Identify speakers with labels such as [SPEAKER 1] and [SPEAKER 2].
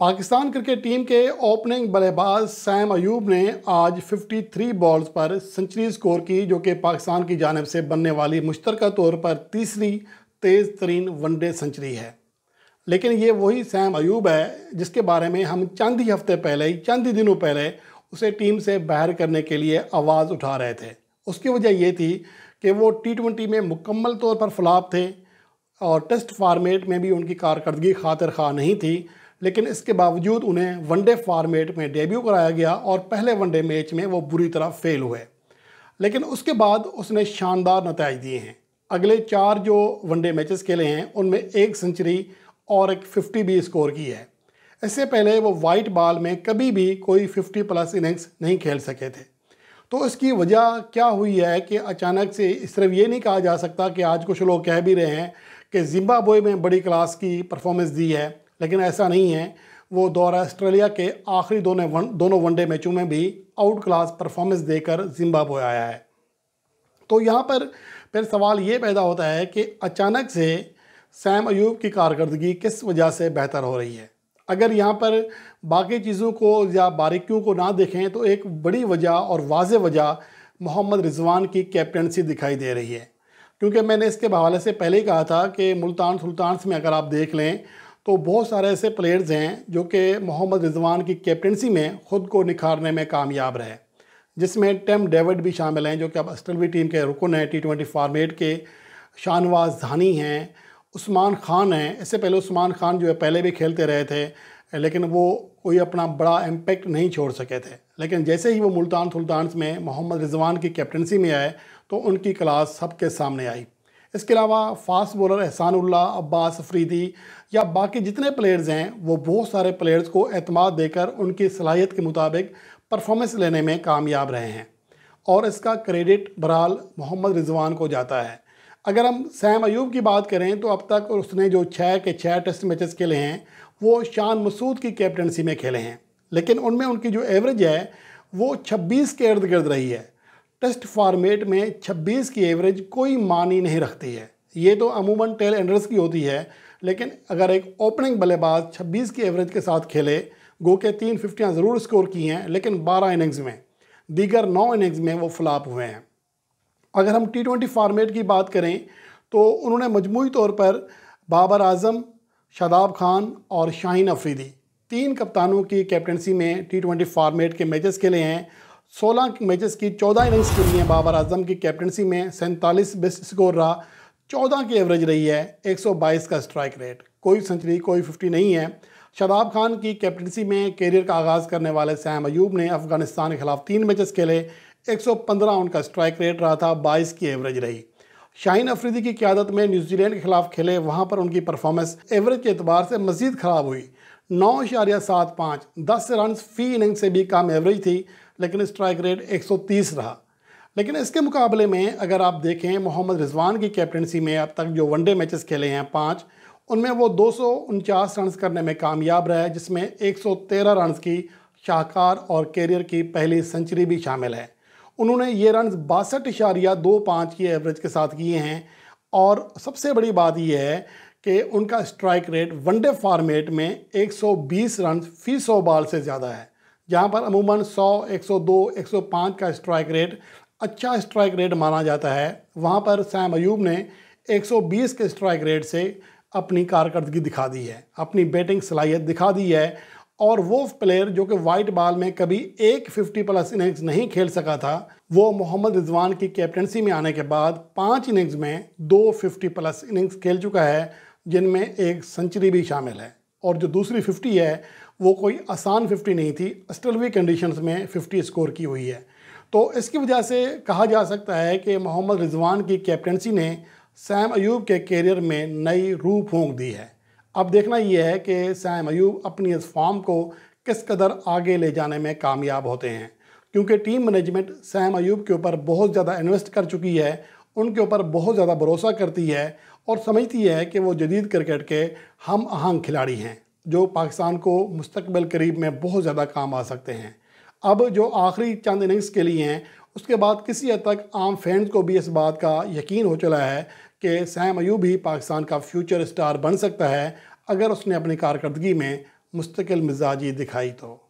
[SPEAKER 1] Pakistan cricket team के opening बल्लेबाज सैम अयूब ने आज 53 बॉल्स पर सेंचुरी स्कोर की जो कि पाकिस्तान की जानब से बनने वाली मुश्तरक तौर पर तीसरी तेज़ तरीन वनडे सेंचुरी है लेकिन ये वही सैम अयूब है जिसके बारे में हम चंद ही हफ्ते पहले ही चंद ही दिनों पहले उसे टीम से बाहर करने के लिए आवाज़ उठा रहे थे उसकी वजह ये थी कि वो टी ट्वेंटी में मुकम्मल तौर पर फ्लाप थे और टेस्ट फार्मेट में भी उनकी कारकर्दगी खातर खा नहीं थी लेकिन इसके बावजूद उन्हें वनडे फॉर्मेट में डेब्यू कराया गया और पहले वनडे मैच में वो बुरी तरह फेल हुए लेकिन उसके बाद उसने शानदार नतज दिए हैं अगले चार जो वनडे मैचेस खेले हैं उनमें एक सेंचुरी और एक 50 भी स्कोर की है इससे पहले वो वाइट बॉल में कभी भी कोई 50 प्लस इनिंग्स नहीं खेल सके थे तो इसकी वजह क्या हुई है कि अचानक से सिर्फ ये नहीं कहा जा सकता कि आज कुछ लोग कह भी रहे हैं कि जिम्बाब्वे में बड़ी क्लास की परफॉर्मेंस दी है लेकिन ऐसा नहीं है वो दौर ऑस्ट्रेलिया के आखिरी दोनों वन दोनों वनडे मैचों में भी आउट क्लास परफॉर्मेंस देकर जिम्बाब्वे आया है तो यहाँ पर फिर सवाल ये पैदा होता है कि अचानक से सैम अयूब की कारकर्दगी किस वजह से बेहतर हो रही है अगर यहाँ पर बाकी चीज़ों को या बारीकियों को ना देखें तो एक बड़ी वजह और वाज वजह मोहम्मद रिजवान की कैप्टनसी दिखाई दे रही है क्योंकि मैंने इसके हवाले से पहले ही कहा था कि मुल्तान सुल्तानस में अगर आप देख लें तो बहुत सारे ऐसे प्लेयर्स हैं जो कि मोहम्मद रिजवान की कैप्टनसी में ख़ुद को निखारने में कामयाब रहे जिसमें टेम डेविड भी शामिल हैं जो कि अब अस्टलवी टीम के रुकन हैं टी ट्वेंटी फार्मेट के शानवाज धानी हैं उस्मान खान हैं इससे पहले उस्मान खान जो है पहले भी खेलते रहे थे लेकिन वो कोई अपना बड़ा इम्पेक्ट नहीं छोड़ सके थे लेकिन जैसे ही वो मुल्तान सुल्तान में मोहम्मद रिजवान की कैप्टनसी में आए तो उनकी क्लास सबके सामने आई इसके अलावा फास्ट बॉलर एहसान उल्ला अब्बास अफरीदी या बाकी जितने प्लेयर्स हैं वो बहुत सारे प्लेयर्स को अतमाद देकर उनकी सलाहियत के मुताबिक परफॉर्मेंस लेने में कामयाब रहे हैं और इसका क्रेडिट बहरहाल मोहम्मद रिजवान को जाता है अगर हम सैम अयूब की बात करें तो अब तक उसने जो छः के छः टेस्ट मैचेस खेले हैं वो शान मसूद की कैप्टनसी में खेले हैं लेकिन उनमें उनकी जो एवरेज है वो 26 के इर्द गिर्द रही है टेस्ट फॉर्मेट में 26 की एवरेज कोई मान ही नहीं रखती है ये तो अमूमन टेल एंडर्स की होती है लेकिन अगर एक ओपनिंग बल्लेबाज 26 की एवरेज के साथ खेले गो के तीन फिफ्टियाँ ज़रूर स्कोर की हैं लेकिन 12 इनिंग्स में दीगर 9 इनिंग्स में वो फ्लॉप हुए हैं अगर हम टी ट्वेंटी फार्मेट की बात करें तो उन्होंने मजमू तौर पर बाबर आजम शादाब खान और शाहीन अफरीदी तीन कप्तानों की कैप्टनसी में टी ट्वेंटी फार्मेट के मैचेस खेले हैं सोलह मैचेस की चौदह इनिंग्स खेली हैं बाबर आजम की कैप्टनसी में सैंतालीस बेस्ट स्कोर रहा चौदह की एवरेज रही है 122 का स्ट्राइक रेट कोई सेंचुरी कोई फिफ्टी नहीं है शदाब खान की कैप्टनसी में कैरियर का आगाज़ करने वाले सैम अयूब ने अफगानिस्तान के खिलाफ तीन मैचेस खेले 115 उनका स्ट्राइक रेट रहा था 22 की एवरेज रही शाहीन अफरीदी की क्यादत में न्यूजीलैंड के खिलाफ खेले वहाँ पर उनकी परफॉर्मेंस एवरेज के अतबार से मजीद ख़राब हुई नौ इशारिया सात पाँच दस रन फी इनिंग से भी कम एवरेज थी लेकिन स्ट्राइक रेट 130 रहा लेकिन इसके मुकाबले में अगर आप देखें मोहम्मद रिजवान की कैप्टनसी में अब तक जो वनडे मैचेस खेले हैं पाँच उनमें वो दो रन करने में कामयाब रहे जिसमें 113 रन की शाहकार और कैरियर की पहली सेंचुरी भी शामिल है उन्होंने ये रन बासठ इशारिया दो पाँच की एवरेज के साथ किए हैं और सबसे बड़ी बात यह है कि उनका स्ट्राइक रेट वनडे फॉर्मेट में 120 रन फी सौ बॉल से ज़्यादा है जहाँ पर अमूमन 100, 102, 105 का स्ट्राइक रेट अच्छा स्ट्राइक रेट माना जाता है वहाँ पर सैम अयूब ने 120 के स्ट्राइक रेट से अपनी कारकर्दगी दिखा दी है अपनी बैटिंग सलाहियत दिखा दी है और वो प्लेयर जो कि वाइट बॉल में कभी एक फिफ्टी प्लस इनिंग्स नहीं खेल सका था वो मोहम्मद रिजवान की कैप्टनसी में आने के बाद पाँच इनिंग्स में दो फिफ्टी प्लस इनिंग्स खेल चुका है जिनमें एक सेंचुरी भी शामिल है और जो दूसरी फिफ्टी है वो कोई आसान फिफ्टी नहीं थी अस्ट्रेलवी कंडीशंस में फिफ्टी स्कोर की हुई है तो इसकी वजह से कहा जा सकता है कि मोहम्मद रिजवान की कैप्टनसी ने सैम अयूब के कैरियर में नई रूह फूंक दी है अब देखना यह है कि सैम अयूब अपनी इस फॉर्म को किस कदर आगे ले जाने में कामयाब होते हैं क्योंकि टीम मैनेजमेंट सैम अयूब के ऊपर बहुत ज़्यादा इन्वेस्ट कर चुकी है उनके ऊपर बहुत ज़्यादा भरोसा करती है और समझती है कि वो जदीद क्रिकेट के हम आहंग खिलाड़ी हैं जो पाकिस्तान को मुस्तबिल करीब में बहुत ज़्यादा काम आ सकते हैं अब जो आखिरी चंद इनिंग्स के लिए हैं उसके बाद किसी हद तक आम फैंस को भी इस बात का यकीन हो चला है कि सैम अयूब ही पाकिस्तान का फ्यूचर स्टार बन सकता है अगर उसने अपनी कारकर्दगी में मुस्तकिल मिजाजी दिखाई तो